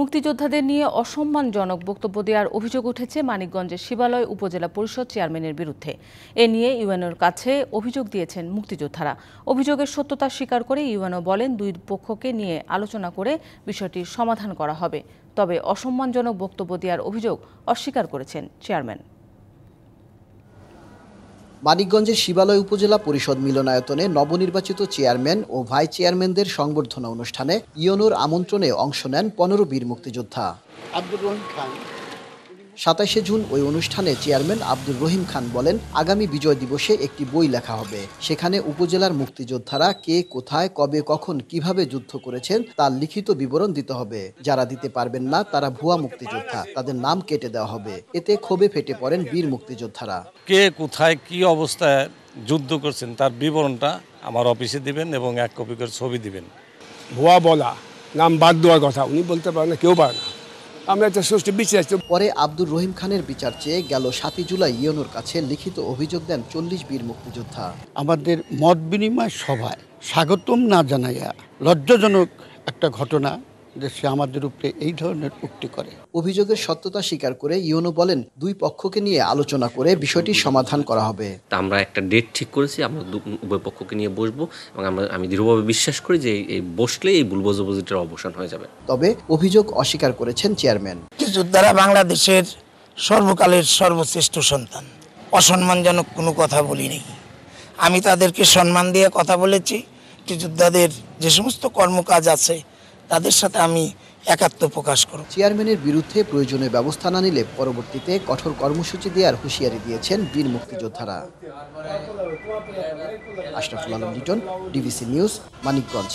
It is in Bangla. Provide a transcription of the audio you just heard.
মুক্তিযোদ্ধাদের নিয়ে অসম্মানজনক বক্তব্য দেওয়ার অভিযোগ উঠেছে মানিকগঞ্জের শিবালয় উপজেলা পরিষদ চেয়ারম্যানের বিরুদ্ধে এ নিয়ে ইউএনওর কাছে অভিযোগ দিয়েছেন মুক্তিযোদ্ধারা অভিযোগের সত্যতা স্বীকার করে ইউএনও বলেন দুই পক্ষকে নিয়ে আলোচনা করে বিষয়টির সমাধান করা হবে তবে অসম্মানজনক বক্তব্য দেওয়ার অভিযোগ অস্বীকার করেছেন চেয়ারম্যান মানিকগঞ্জের শিবালয় উপজেলা পরিষদ মিলনায়তনে নবনির্বাচিত চেয়ারম্যান ও ভাইস চেয়ারম্যানদের সংবর্ধনা অনুষ্ঠানে ইয়নোর আমন্ত্রণে অংশ নেন পনেরো বীর মুক্তিযোদ্ধা আব্দুর রহিম খান সাতাশে জুন ওই অনুষ্ঠানে চেয়ারম্যান আব্দুর রহিম খান বলেন আগামী বিজয় দিবসে একটি বই লেখা হবে সেখানে উপজেলার মুক্তিযোদ্ধারা কে কোথায় কবে কখন কিভাবে যুদ্ধ করেছেন তার লিখিত বিবরণ দিতে হবে যারা দিতে পারবেন না তারা ভুয়া মুক্তিযোদ্ধা তাদের নাম কেটে দেওয়া হবে এতে ক্ষোভে ফেটে পড়েন বীর মুক্তিযোদ্ধারা কে কোথায় কি অবস্থায় যুদ্ধ করছেন তার বিবরণটা আমার অফিসে দিবেন এবং এক কপি করে ছবি দিবেন ভুয়া বলা নাম বাদ দেওয়ার কথা উনি বলতে পারেন কেউ পারে না আমরা একটা সুষ্ঠু বিচার পরে আব্দুর রহিম খানের বিচার চেয়ে গেল সাতই জুলাই ইয়নোর কাছে লিখিত অভিযোগ দেন চল্লিশ বীর মুক্তিযোদ্ধা আমাদের মত বিনিময় সভায় স্বাগতম না জানাইয়া লজ্জাজনক একটা ঘটনা যে সে আমাদের উপরে এই ধরনের উক্তি করে অভিযোগের সত্যতা স্বীকার করে ইউনো বলেন দুই পক্ষকে নিয়ে আলোচনা করে বিষয়টি সমাধান করা হবে আমরা একটা ডেট ঠিক করেছি আমরা উভয় পক্ষকে নিয়ে বসবো এবং আমরা আমি দৃঢ়ভাবে বিশ্বাস করি যে এই বসলে এই বুলবজবজিটার অবসান হয়ে যাবে তবে অভিযোগ অস্বীকার করেছেন চেয়ারম্যান যোদ্ধারা বাংলাদেশের সর্বকালের সর্বশ্রেষ্ঠ সন্তান অসম্মানজনক কোনো কথা বলিনি আমি তাদেরকে সম্মান দিয়ে কথা বলেছি যোদ্ধাদের যে সমস্ত কর্মকাজ আছে তাদের সাথে আমি একাত্ম প্রকাশ করব চেয়ারম্যানের বিরুদ্ধে প্রয়োজনীয় ব্যবস্থা না নিলে পরবর্তীতে কঠোর কর্মসূচি দেওয়ার হুঁশিয়ারি দিয়েছেন বীর মুক্তিযোদ্ধারা আশরাফুল আলম লিটন ডিবিসি নিউজ মানিকগঞ্জ